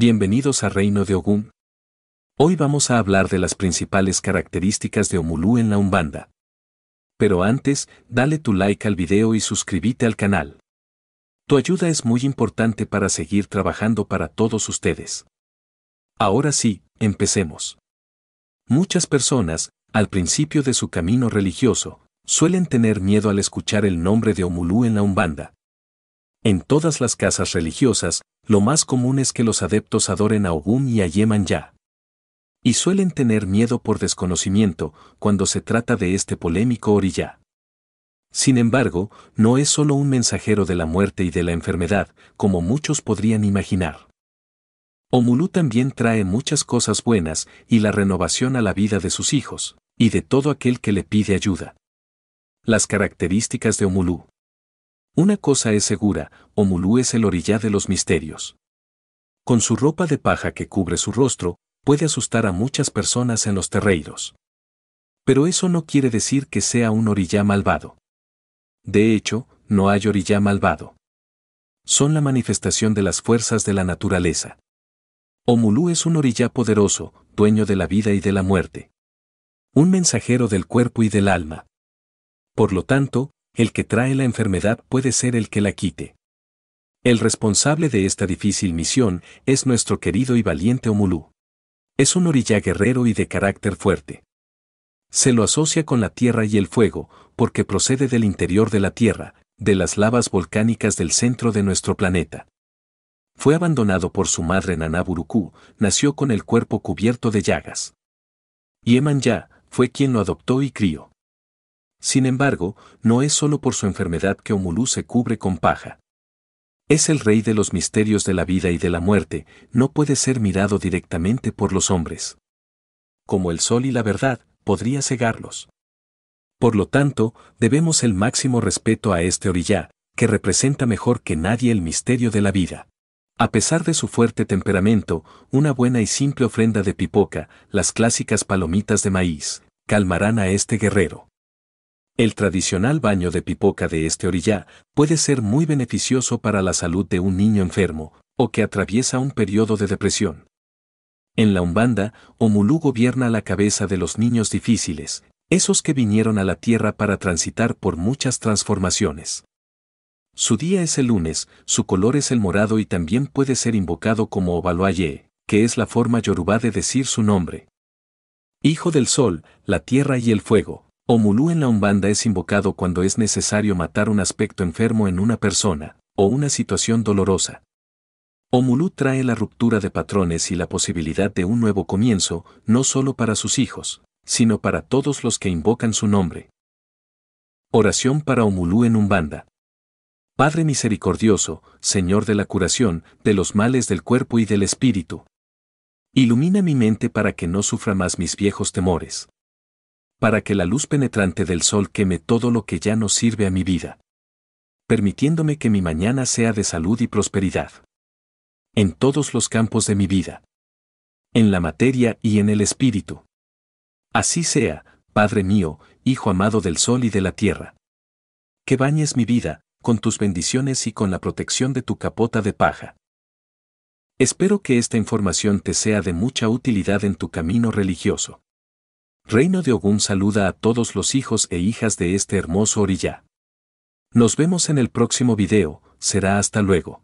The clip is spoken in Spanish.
Bienvenidos a Reino de Ogum. Hoy vamos a hablar de las principales características de Omulú en la Umbanda. Pero antes, dale tu like al video y suscríbete al canal. Tu ayuda es muy importante para seguir trabajando para todos ustedes. Ahora sí, empecemos. Muchas personas, al principio de su camino religioso, suelen tener miedo al escuchar el nombre de Omulú en la Umbanda, en todas las casas religiosas, lo más común es que los adeptos adoren a Ogún y a Yeman Ya. Y suelen tener miedo por desconocimiento cuando se trata de este polémico orilla. Sin embargo, no es solo un mensajero de la muerte y de la enfermedad, como muchos podrían imaginar. Omulú también trae muchas cosas buenas y la renovación a la vida de sus hijos, y de todo aquel que le pide ayuda. Las características de Omulú. Una cosa es segura, Omulú es el orillá de los misterios. Con su ropa de paja que cubre su rostro, puede asustar a muchas personas en los terreiros. Pero eso no quiere decir que sea un orillá malvado. De hecho, no hay orillá malvado. Son la manifestación de las fuerzas de la naturaleza. Omulú es un orillá poderoso, dueño de la vida y de la muerte. Un mensajero del cuerpo y del alma. Por lo tanto, el que trae la enfermedad puede ser el que la quite. El responsable de esta difícil misión es nuestro querido y valiente Omulú. Es un orilla guerrero y de carácter fuerte. Se lo asocia con la tierra y el fuego, porque procede del interior de la tierra, de las lavas volcánicas del centro de nuestro planeta. Fue abandonado por su madre Nanaburuku, nació con el cuerpo cubierto de llagas. Yeman Ya fue quien lo adoptó y crió. Sin embargo, no es solo por su enfermedad que Omulú se cubre con paja. Es el rey de los misterios de la vida y de la muerte, no puede ser mirado directamente por los hombres. Como el sol y la verdad, podría cegarlos. Por lo tanto, debemos el máximo respeto a este orillá, que representa mejor que nadie el misterio de la vida. A pesar de su fuerte temperamento, una buena y simple ofrenda de pipoca, las clásicas palomitas de maíz, calmarán a este guerrero. El tradicional baño de pipoca de este orilla puede ser muy beneficioso para la salud de un niño enfermo o que atraviesa un periodo de depresión. En la Umbanda, Omulú gobierna la cabeza de los niños difíciles, esos que vinieron a la tierra para transitar por muchas transformaciones. Su día es el lunes, su color es el morado y también puede ser invocado como Ovaluaye, que es la forma yorubá de decir su nombre. Hijo del sol, la tierra y el fuego, Omulú en la Umbanda es invocado cuando es necesario matar un aspecto enfermo en una persona, o una situación dolorosa. Omulú trae la ruptura de patrones y la posibilidad de un nuevo comienzo, no solo para sus hijos, sino para todos los que invocan su nombre. Oración para Omulú en Umbanda. Padre misericordioso, Señor de la curación, de los males del cuerpo y del espíritu. Ilumina mi mente para que no sufra más mis viejos temores para que la luz penetrante del sol queme todo lo que ya no sirve a mi vida, permitiéndome que mi mañana sea de salud y prosperidad. En todos los campos de mi vida. En la materia y en el espíritu. Así sea, Padre mío, Hijo amado del sol y de la tierra. Que bañes mi vida, con tus bendiciones y con la protección de tu capota de paja. Espero que esta información te sea de mucha utilidad en tu camino religioso. Reino de Ogún saluda a todos los hijos e hijas de este hermoso orilla. Nos vemos en el próximo video, será hasta luego.